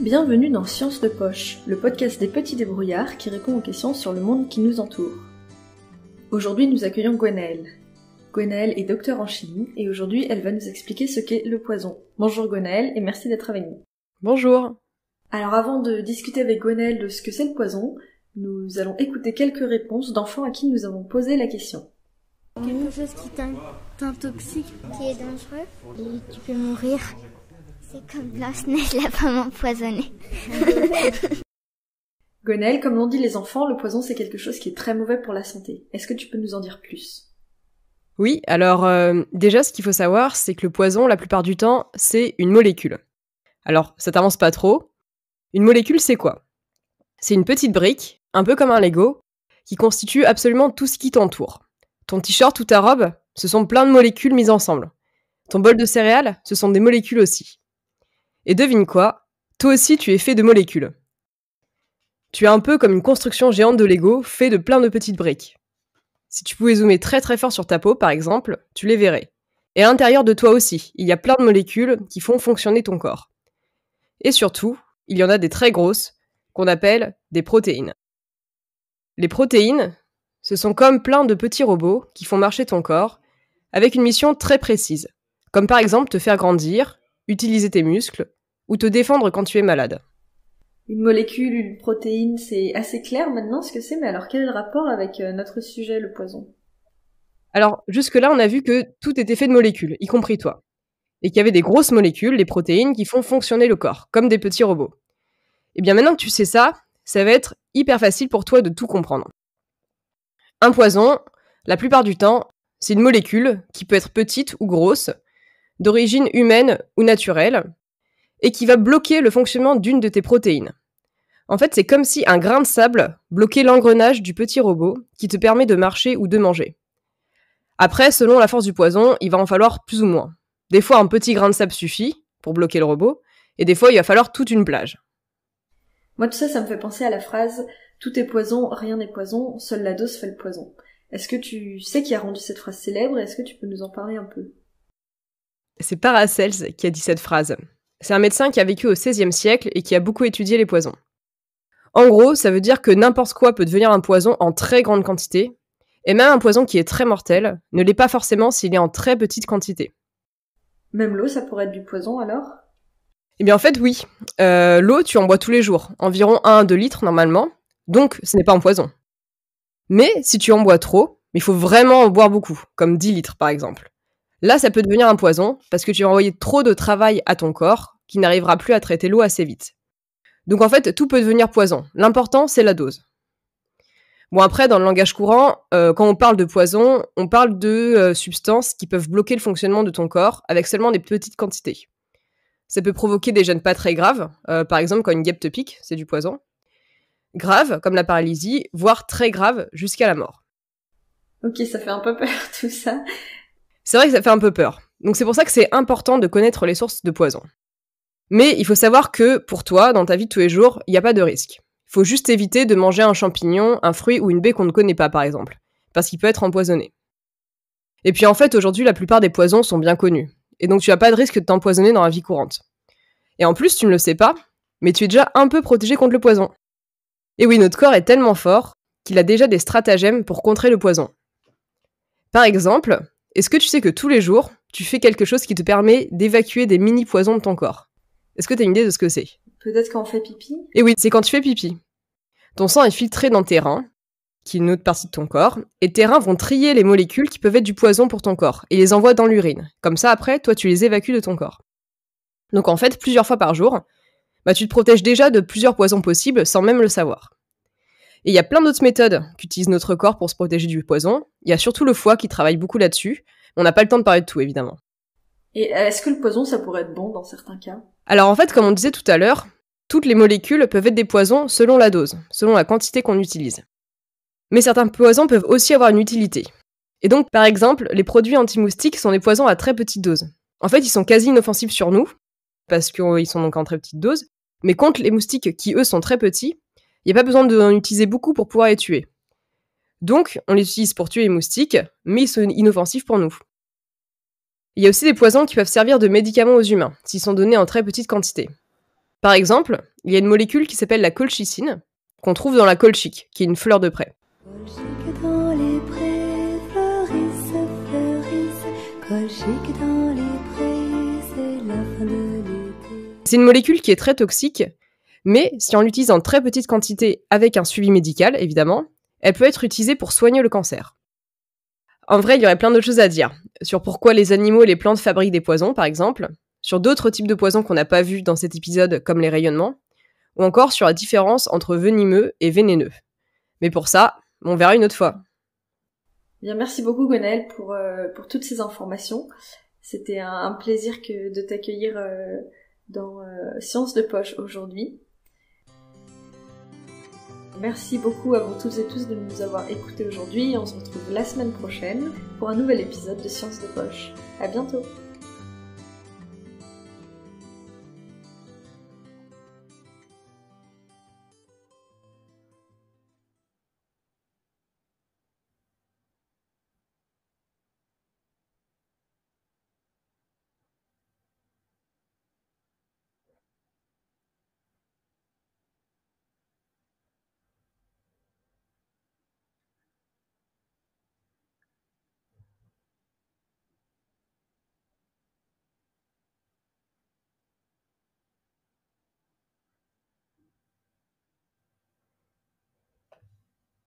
Bienvenue dans Science de Poche, le podcast des petits débrouillards qui répond aux questions sur le monde qui nous entoure. Aujourd'hui, nous accueillons Gwenaëlle. Gwenaëlle est docteur en chimie et aujourd'hui, elle va nous expliquer ce qu'est le poison. Bonjour Gwenaëlle et merci d'être avec nous. Bonjour. Alors avant de discuter avec Gwenaëlle de ce que c'est le poison, nous allons écouter quelques réponses d'enfants à qui nous avons posé la question. Quelque chose qui t'intoxique. Qui est dangereux et tu peux mourir comme Blanche-Neige, la vraiment empoisonné. Gonel, comme l'ont dit les enfants, le poison c'est quelque chose qui est très mauvais pour la santé. Est-ce que tu peux nous en dire plus Oui, alors euh, déjà ce qu'il faut savoir, c'est que le poison, la plupart du temps, c'est une molécule. Alors, ça t'avance pas trop. Une molécule, c'est quoi C'est une petite brique, un peu comme un Lego, qui constitue absolument tout ce qui t'entoure. Ton t-shirt ou ta robe, ce sont plein de molécules mises ensemble. Ton bol de céréales, ce sont des molécules aussi. Et devine quoi Toi aussi, tu es fait de molécules. Tu es un peu comme une construction géante de Lego, fait de plein de petites briques. Si tu pouvais zoomer très très fort sur ta peau, par exemple, tu les verrais. Et à l'intérieur de toi aussi, il y a plein de molécules qui font fonctionner ton corps. Et surtout, il y en a des très grosses, qu'on appelle des protéines. Les protéines, ce sont comme plein de petits robots qui font marcher ton corps, avec une mission très précise, comme par exemple te faire grandir, utiliser tes muscles, ou te défendre quand tu es malade. Une molécule, une protéine, c'est assez clair maintenant ce que c'est, mais alors quel est le rapport avec euh, notre sujet, le poison Alors, jusque-là, on a vu que tout était fait de molécules, y compris toi. Et qu'il y avait des grosses molécules, des protéines, qui font fonctionner le corps, comme des petits robots. Et eh bien maintenant que tu sais ça, ça va être hyper facile pour toi de tout comprendre. Un poison, la plupart du temps, c'est une molécule qui peut être petite ou grosse, d'origine humaine ou naturelle, et qui va bloquer le fonctionnement d'une de tes protéines. En fait, c'est comme si un grain de sable bloquait l'engrenage du petit robot qui te permet de marcher ou de manger. Après, selon la force du poison, il va en falloir plus ou moins. Des fois, un petit grain de sable suffit pour bloquer le robot, et des fois, il va falloir toute une plage. Moi, tout ça, ça me fait penser à la phrase Tout est poison, rien n'est poison, seule la dose fait le poison. Est-ce que tu sais qui a rendu cette phrase célèbre et est-ce que tu peux nous en parler un peu C'est Paracels qui a dit cette phrase. C'est un médecin qui a vécu au XVIe siècle et qui a beaucoup étudié les poisons. En gros, ça veut dire que n'importe quoi peut devenir un poison en très grande quantité, et même un poison qui est très mortel ne l'est pas forcément s'il est en très petite quantité. Même l'eau, ça pourrait être du poison alors Eh bien en fait oui. Euh, l'eau, tu en bois tous les jours, environ 1 à 2 litres normalement, donc ce n'est pas un poison. Mais si tu en bois trop, il faut vraiment en boire beaucoup, comme 10 litres par exemple. Là, ça peut devenir un poison parce que tu as envoyé trop de travail à ton corps qui n'arrivera plus à traiter l'eau assez vite. Donc en fait, tout peut devenir poison. L'important, c'est la dose. Bon, après, dans le langage courant, euh, quand on parle de poison, on parle de euh, substances qui peuvent bloquer le fonctionnement de ton corps avec seulement des petites quantités. Ça peut provoquer des gènes pas très graves, euh, par exemple quand une guêpe te pique, c'est du poison. Grave, comme la paralysie, voire très grave, jusqu'à la mort. Ok, ça fait un peu peur tout ça c'est vrai que ça fait un peu peur. Donc c'est pour ça que c'est important de connaître les sources de poison. Mais il faut savoir que pour toi, dans ta vie de tous les jours, il n'y a pas de risque. Il faut juste éviter de manger un champignon, un fruit ou une baie qu'on ne connaît pas, par exemple, parce qu'il peut être empoisonné. Et puis en fait, aujourd'hui, la plupart des poisons sont bien connus, et donc tu n'as pas de risque de t'empoisonner dans la vie courante. Et en plus, tu ne le sais pas, mais tu es déjà un peu protégé contre le poison. Et oui, notre corps est tellement fort qu'il a déjà des stratagèmes pour contrer le poison. Par exemple, est-ce que tu sais que tous les jours, tu fais quelque chose qui te permet d'évacuer des mini-poisons de ton corps Est-ce que tu as une idée de ce que c'est Peut-être quand on fait pipi Eh oui, c'est quand tu fais pipi. Ton sang est filtré dans tes reins, qui est une autre partie de ton corps, et tes reins vont trier les molécules qui peuvent être du poison pour ton corps, et les envoient dans l'urine. Comme ça, après, toi, tu les évacues de ton corps. Donc en fait, plusieurs fois par jour, bah, tu te protèges déjà de plusieurs poisons possibles sans même le savoir. Et il y a plein d'autres méthodes qu'utilise notre corps pour se protéger du poison. Il y a surtout le foie qui travaille beaucoup là-dessus. On n'a pas le temps de parler de tout, évidemment. Et euh, est-ce que le poison, ça pourrait être bon dans certains cas Alors en fait, comme on disait tout à l'heure, toutes les molécules peuvent être des poisons selon la dose, selon la quantité qu'on utilise. Mais certains poisons peuvent aussi avoir une utilité. Et donc, par exemple, les produits anti-moustiques sont des poisons à très petite dose. En fait, ils sont quasi inoffensifs sur nous, parce qu'ils sont donc en très petite dose, mais contre les moustiques qui, eux, sont très petits, il n'y a pas besoin d'en utiliser beaucoup pour pouvoir les tuer. Donc, on les utilise pour tuer les moustiques, mais ils sont inoffensifs pour nous. Il y a aussi des poisons qui peuvent servir de médicaments aux humains, s'ils sont donnés en très petite quantité. Par exemple, il y a une molécule qui s'appelle la colchicine, qu'on trouve dans la colchique, qui est une fleur de près. c'est C'est une molécule qui est très toxique mais si on l'utilise en très petite quantité avec un suivi médical, évidemment, elle peut être utilisée pour soigner le cancer. En vrai, il y aurait plein d'autres choses à dire, sur pourquoi les animaux et les plantes fabriquent des poisons, par exemple, sur d'autres types de poisons qu'on n'a pas vus dans cet épisode, comme les rayonnements, ou encore sur la différence entre venimeux et vénéneux. Mais pour ça, on verra une autre fois. Bien, merci beaucoup Gonel euh, pour, toutes ces informations. C'était un, plaisir de t'accueillir euh, dans Science euh, Sciences de Poche aujourd'hui. Merci beaucoup à vous toutes et tous de nous avoir écoutés aujourd'hui. et On se retrouve la semaine prochaine pour un nouvel épisode de Science de Poche. À bientôt!